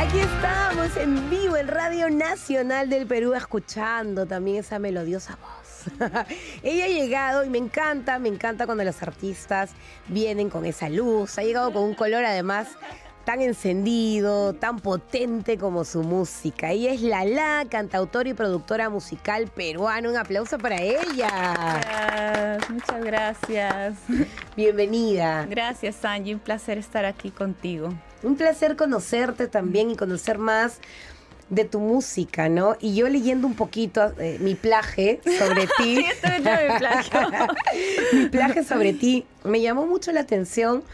Aquí estamos en vivo en Radio Nacional del Perú escuchando también esa melodiosa voz. Ella ha llegado y me encanta, me encanta cuando los artistas vienen con esa luz. Ha llegado con un color además tan encendido, tan potente como su música. Ella es Lala, cantautora y productora musical peruana. Un aplauso para ella. muchas gracias. Bienvenida. Gracias, Angie. Un placer estar aquí contigo. Un placer conocerte también y conocer más de tu música, ¿no? Y yo leyendo un poquito eh, mi plaje sobre ti. mi plaje sobre ti. Me llamó mucho la atención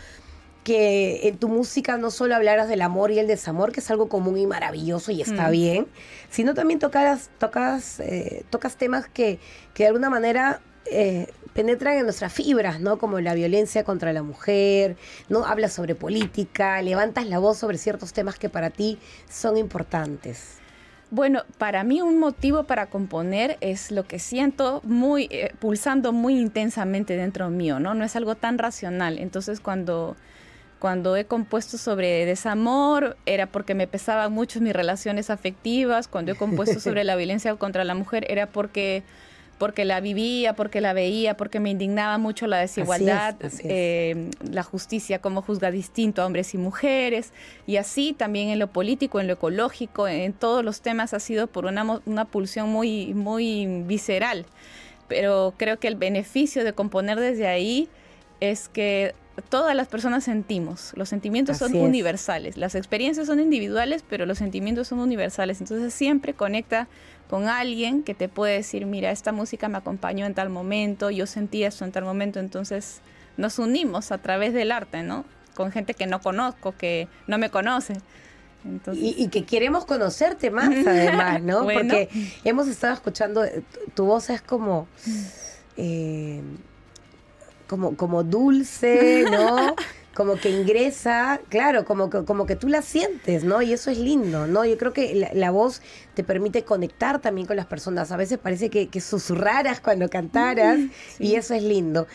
que en tu música no solo hablaras del amor y el desamor, que es algo común y maravilloso y está mm. bien, sino también tocaras, tocas, eh, tocas temas que, que de alguna manera eh, penetran en nuestras fibras, ¿no? Como la violencia contra la mujer, ¿no? Hablas sobre política, levantas la voz sobre ciertos temas que para ti son importantes. Bueno, para mí un motivo para componer es lo que siento muy eh, pulsando muy intensamente dentro mío, ¿no? No es algo tan racional. Entonces, cuando cuando he compuesto sobre desamor era porque me pesaban mucho mis relaciones afectivas, cuando he compuesto sobre la violencia contra la mujer era porque porque la vivía, porque la veía, porque me indignaba mucho la desigualdad, eh, la justicia, como juzga distinto a hombres y mujeres, y así también en lo político, en lo ecológico, en todos los temas ha sido por una, una pulsión muy, muy visceral. Pero creo que el beneficio de componer desde ahí es que todas las personas sentimos. Los sentimientos son universales. Las experiencias son individuales, pero los sentimientos son universales. Entonces siempre conecta con alguien que te puede decir, mira, esta música me acompañó en tal momento, yo sentí esto en tal momento. Entonces nos unimos a través del arte, ¿no? Con gente que no conozco, que no me conoce. Y, que queremos conocerte más además, ¿no? Porque hemos estado escuchando, tu voz es como... Mm. Eh, como, como dulce, ¿no? como que ingresa, claro, como que, como que tú la sientes, ¿no? Y eso es lindo, ¿no? Yo creo que la, voz te permite conectar también con las personas. A veces parece que, susurraras cuando cantaras mm, y eso es lindo.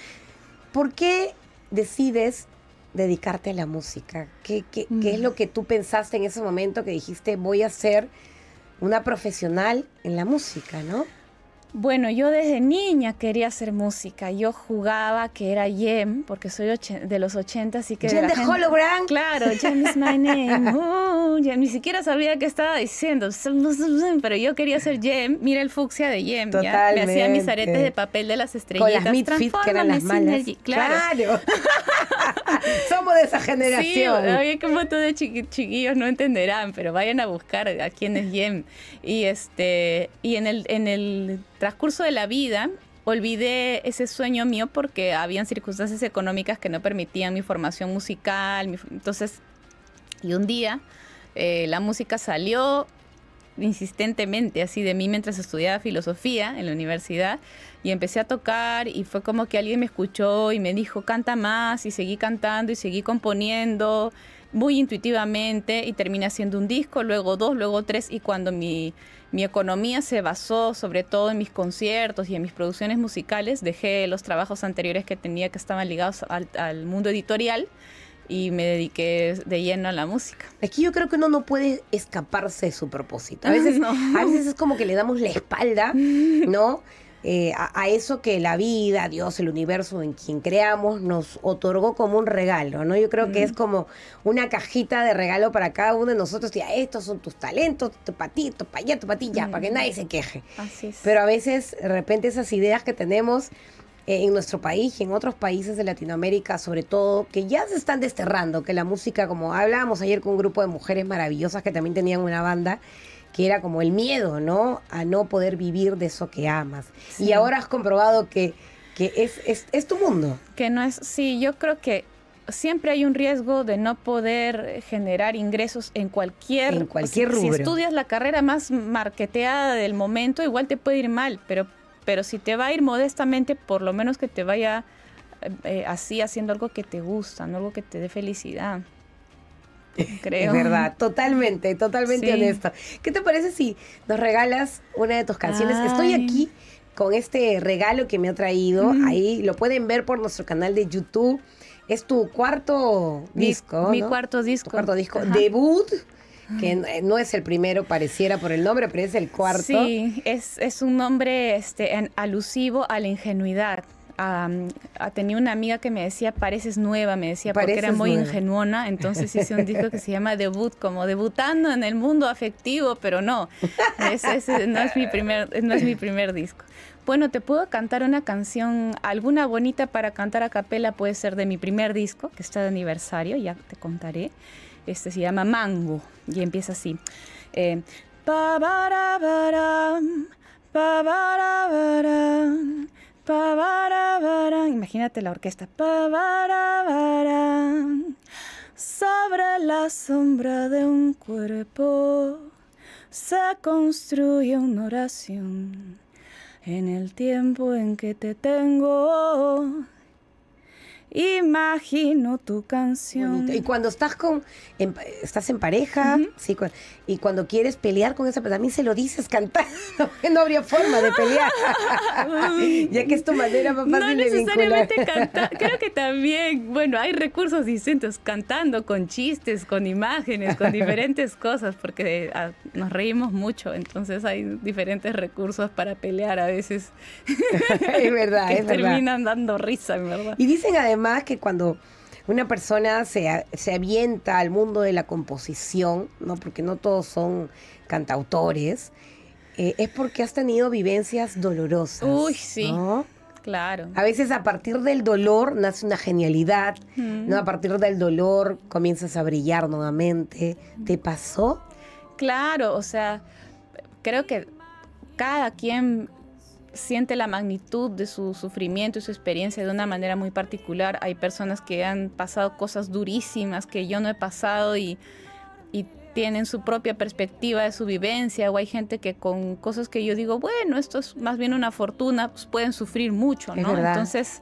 ¿Por qué decides dedicarte a la música? qué, ¿Qué es mm. lo que tú pensaste en ese momento que dijiste voy a ser una profesional en la música, ¿no? Bueno, yo desde niña quería hacer música. Yo jugaba que era Jem, porque soy de los 80, así que... Jem de, Hologram. Claro, Jem is my name. Uh, ni siquiera sabía qué estaba diciendo. Pero yo quería ser Jem. Mira el fucsia de Jem. ¿ya? Me hacía mis aretes de papel de las estrellitas. Con las que eran las malas. Claro. Somos de esa generación. Sí, como tú de chiquillos no entenderán, pero vayan a buscar a quién es Jem. Y, este, y en el... En el transcurso de la vida, olvidé ese sueño mío porque habían circunstancias económicas que no permitían mi formación musical. entonces, y un día eh, la música salió insistentemente así de mí mientras estudiaba filosofía en la universidad y empecé a tocar y fue como que alguien me escuchó y me dijo, canta más y seguí cantando y seguí componiendo muy intuitivamente y terminé haciendo un disco, luego dos, luego tres y cuando mi, mi economía se basó sobre todo en mis conciertos y en mis producciones musicales, dejé los trabajos anteriores que tenía que estaban ligados al, mundo editorial y me dediqué de lleno a la música. Aquí yo creo que uno no puede escaparse de su propósito. A veces, no. a veces es como que le damos la espalda, ¿no? Eh, a, eso que la vida, Dios, el universo en quien creamos nos otorgó como un regalo, ¿no? Yo creo que mm. es como una cajita de regalo para cada uno de nosotros. Y estos son tus talentos, tu patito, para allá, tu patilla, para que mm. nadie se queje. Así es. Pero a veces, de repente, esas ideas que tenemos eh, en nuestro país y en otros países de Latinoamérica, sobre todo, que ya se están desterrando, que la música, como hablábamos ayer con un grupo de mujeres maravillosas que también tenían una banda, que era como el miedo, ¿no? A no poder vivir de eso que amas. Y ahora has comprobado que, que es, es, tu mundo. Que no es, sí, yo creo que siempre hay un riesgo de no poder generar ingresos en cualquier, en cualquier rubro. Si estudias la carrera más marqueteada del momento, igual te puede ir mal, pero, pero si te va a ir modestamente, por lo menos que te vaya eh, eh, así haciendo algo que te gusta, ¿no? algo que te dé felicidad creo. Es verdad, totalmente, totalmente honesto. ¿Qué te parece si nos regalas una de tus canciones? Estoy aquí con este regalo que me ha traído. Ahí lo pueden ver por nuestro canal de YouTube. Es tu cuarto disco. Mi cuarto disco. cuarto disco. Debut que eh, no es el primero, pareciera por el nombre, pero es el cuarto. Sí, es, es un nombre este, alusivo a la ingenuidad tenía una amiga que me decía, pareces nueva, me decía, porque era muy ingenuona, entonces hice un disco que se llama Debut, como debutando en el mundo afectivo, pero no, ese, no, es mi primer, no es mi primer disco. Bueno, te puedo cantar una canción, alguna bonita para cantar a capela, puede ser de mi primer disco, que está de aniversario, ya te contaré. Este se llama Mango y empieza así. pa pa pa Imagínate la orquesta. Sobre la sombra de un cuerpo se construye una oración. En el tiempo en que te tengo Imagino tu canción. Y cuando estás con estás en pareja, sí, y cuando quieres pelear con esa persona, también se lo dices cantando, no habría forma de pelear. ya que es tu manera más fácil no necesariamente cantar. Creo que también, bueno, hay recursos distintos cantando con chistes, con imágenes, con diferentes cosas porque ah, nos reímos mucho, entonces hay diferentes recursos para pelear a veces. es verdad, que terminan dando risa, en verdad. Y dicen además más que cuando una persona se, avienta al mundo de la composición, ¿no? porque no todos son cantautores, eh, es porque has tenido vivencias dolorosas. Uy, sí. Claro. A veces a partir del dolor nace una genialidad, mm. ¿no? A partir del dolor comienzas a brillar nuevamente. ¿Te pasó? Claro, o sea, creo que cada quien siente la magnitud de su sufrimiento y su experiencia de una manera muy particular. Hay personas que han pasado cosas durísimas que yo no he pasado y, tienen su propia perspectiva de su vivencia o hay gente que con cosas que yo digo, bueno, esto es más bien una fortuna, pues pueden sufrir mucho, ¿no? Entonces...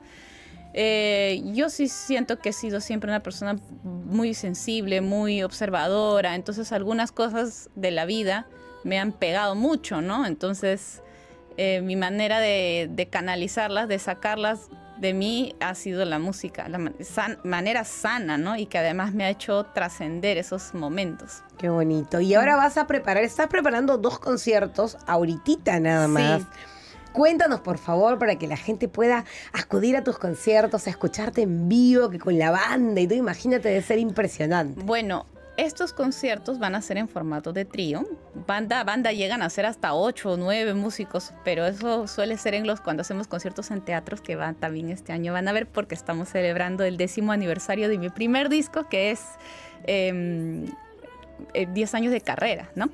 Eh, yo sí siento que he sido siempre una persona muy sensible, muy observadora, entonces algunas cosas de la vida me han pegado mucho, ¿no? Entonces eh, mi manera de, canalizarlas, de sacarlas de mí ha sido la música, la manera sana, ¿no? Y que además me ha hecho trascender esos momentos. Qué bonito. Y ahora vas a preparar, estás preparando dos conciertos ahorita nada más. Sí. Cuéntanos, por favor, para que la gente pueda acudir a tus conciertos, a escucharte en vivo, que con la banda y tú imagínate de ser impresionante. Bueno, estos conciertos van a ser en formato de trío. Banda a banda llegan a ser hasta 8 o 9 músicos, pero eso suele ser en los cuando hacemos conciertos en teatros que van también este año van a ver porque estamos celebrando el décimo aniversario de mi primer disco que es 10 em, eh, años de carrera, ¿no?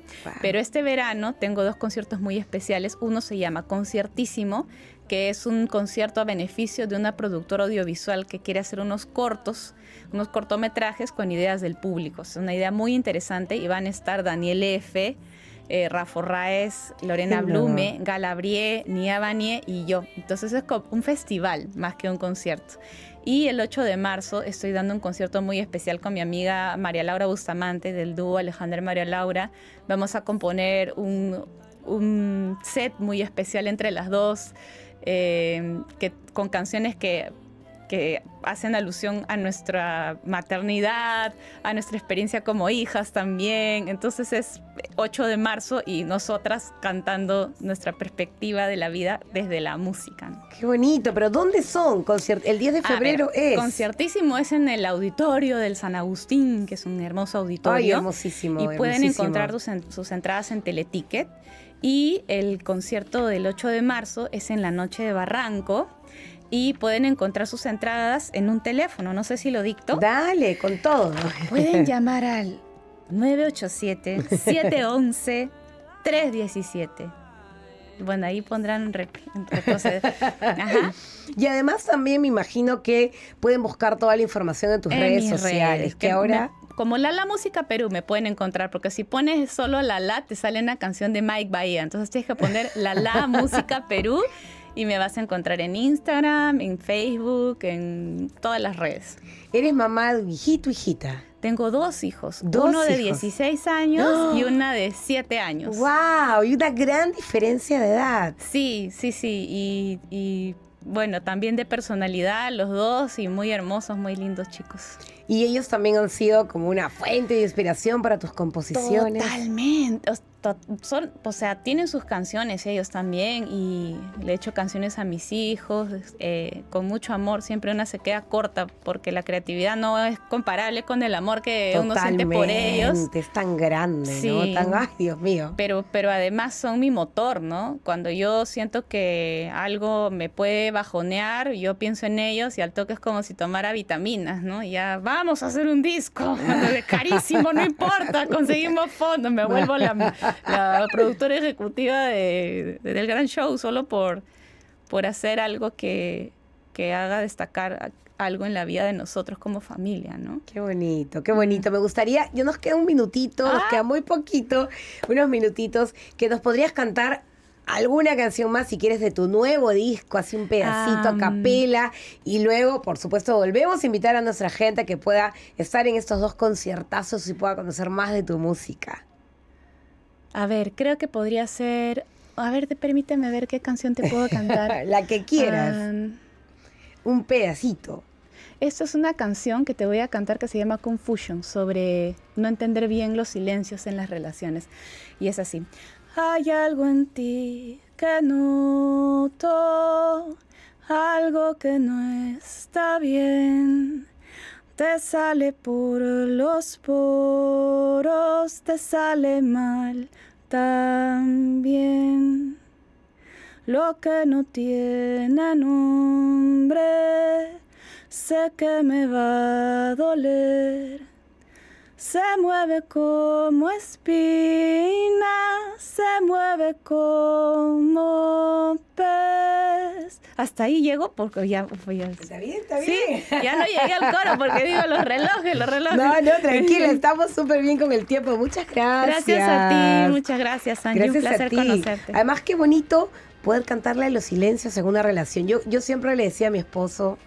Pero este verano tengo dos conciertos muy especiales. Uno se llama Conciertísimo, que es un concierto a beneficio de una productora audiovisual que quiere hacer unos cortos, unos cortometrajes con ideas del público. Es una idea muy interesante y van a estar Daniel F., eh, Rafa Raes, Lorena Blume, Galabrie, Nia Banie y yo. Entonces es un festival más que un concierto. Y el 8 de marzo estoy dando un concierto muy especial con mi amiga María Laura Bustamante del dúo Alejandra María Laura. Vamos a componer un, un set muy especial entre las dos. Eh, que, con canciones que, que hacen alusión a nuestra maternidad, a nuestra experiencia como hijas también. Entonces es 8 de marzo y nosotras cantando nuestra perspectiva de la vida desde la música. Qué bonito, pero ¿dónde son? el 10 de febrero es. Conciertísimo es en el auditorio del San Agustín, que es un hermoso auditorio. hermosísimo. Y pueden encontrar sus entradas en Teleticket. Y el concierto del 8 de marzo es en la noche de Barranco y pueden encontrar sus entradas en un teléfono. No sé si lo dicto. Dale, con todo. Pueden llamar al 987-711-317. Bueno, ahí pondrán entonces. Ajá. Y además también me imagino que pueden buscar toda la información en tus redes sociales, que ahora como la la música Perú me pueden encontrar, porque si pones solo la la, te sale una canción de Mike Bahía. Entonces tienes que poner la la música Perú y me vas a encontrar en Instagram, en Facebook, en todas las redes. ¿Eres mamá de hijito, hijita? Tengo dos hijos, uno de 16 años ¡Ah! y una de 7 años. ¡Wow! Y una gran diferencia de edad. Sí, sí, sí. y bueno, también de personalidad, los dos, y muy hermosos, muy lindos chicos. Y ellos también han sido como una fuente de inspiración para tus composiciones. Totalmente son, o sea, tienen sus canciones ellos también y le hecho canciones a mis hijos eh, con mucho amor. Siempre una se queda corta porque la creatividad no es comparable con el amor que uno siente por ellos. Es tan grande, sí, Dios mío. Pero, pero además son mi motor, ¿no? Cuando yo siento que algo me puede bajonear, yo pienso en ellos y al toque es como si tomara vitaminas, ¿no? ya, vamos a hacer un disco, carísimo, no importa, conseguimos fondos, me vuelvo la la productora ejecutiva de, del gran show, solo por, por hacer algo que, que haga destacar algo en la vida de nosotros como familia, ¿no? Qué bonito, qué bonito. Me gustaría, yo nos queda un minutito, nos ah. queda muy poquito, unos minutitos, que nos podrías cantar alguna canción más si quieres de tu nuevo disco, así un pedacito a capela. Y luego, por supuesto, volvemos a invitar a nuestra gente a que pueda estar en estos dos conciertazos y pueda conocer más de tu música. A ver, creo que podría ser. A ver, permíteme ver qué canción te puedo cantar. La que quieras. un pedacito. Esto es una canción que te voy a cantar que se llama Confusion, sobre no entender bien los silencios en las relaciones. Y es así. Hay algo en ti que noto, algo que no está bien. Te sale por los poros, te sale mal también. Lo que no tiene nombre, sé que me va a doler se mueve como espina, se mueve como pez. Hasta ahí llego porque ya, pues, ya. Está bien, está bien. ya no llegué al coro porque digo los relojes, los relojes. No, no, tranquilo, estamos súper bien con el tiempo. Muchas gracias. Gracias a ti, muchas gracias, Angie. Gracias Un placer conocerte. Además, qué bonito poder cantarle los silencios en una relación. Yo, yo siempre le decía a mi esposo,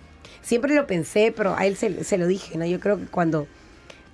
siempre lo pensé, pero a él se, se lo dije, ¿no? Yo creo que cuando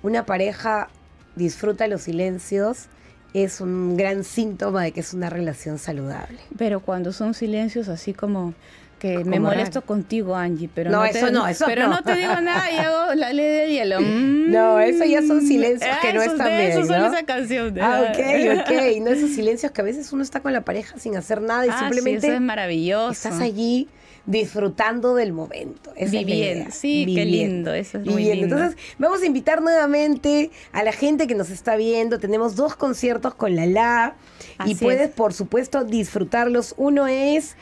una pareja disfruta los silencios es un gran síntoma de que es una relación saludable. Pero cuando son silencios así como que me molesto contigo, Angie, pero no, no eso te, no, pero no. te digo nada y hago la ley de hielo. No, eso ya son mm. silencios que no ah, están bien, Eso ¿no? son esa canción. ah, ok, ok. No esos silencios que a veces uno está con la pareja sin hacer nada y ah, simplemente es maravilloso. Estás allí disfrutando del momento. Viviendo, sí, qué lindo, eso es lindo. Entonces, vamos a invitar nuevamente a la gente que nos está viendo. Tenemos dos conciertos con la LA y puedes, por supuesto, disfrutarlos. Uno es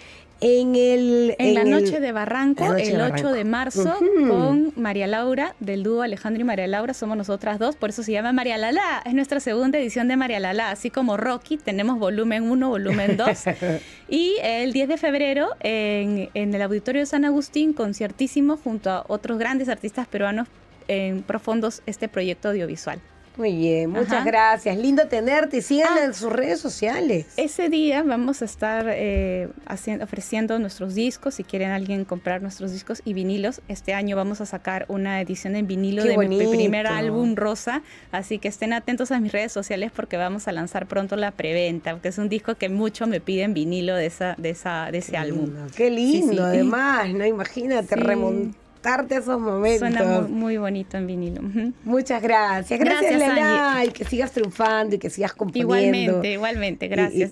en la noche de Barranco, el 8 de marzo, con María Laura, del dúo Alejandro y María Laura, somos nosotras dos, por eso se llama María Lala. Es nuestra segunda edición de María Lala, así como Rocky, tenemos volumen 1, volumen 2. y el 10 de febrero, en, en el Auditorio de San Agustín, conciertísimo junto a otros grandes artistas peruanos en profundos este proyecto audiovisual. Muy bien, muchas gracias. Lindo tenerte. Síganme ah. en sus redes sociales. Ese día vamos a estar eh, ofreciendo nuestros discos. Si quieren alguien comprar nuestros discos y vinilos, este año vamos a sacar una edición en vinilo de mi, primer álbum Rosa. Así que estén atentos a mis redes sociales porque vamos a lanzar pronto la preventa, Porque es un disco que mucho me piden vinilo de esa, de esa, de ese álbum. Qué lindo, además, ¿no? Imagínate, remontar rescatarte esos momentos. Suena muy, bonito en vinilo. Muchas gracias. Gracias, gracias que sigas triunfando y que sigas componiendo. Igualmente, igualmente, gracias.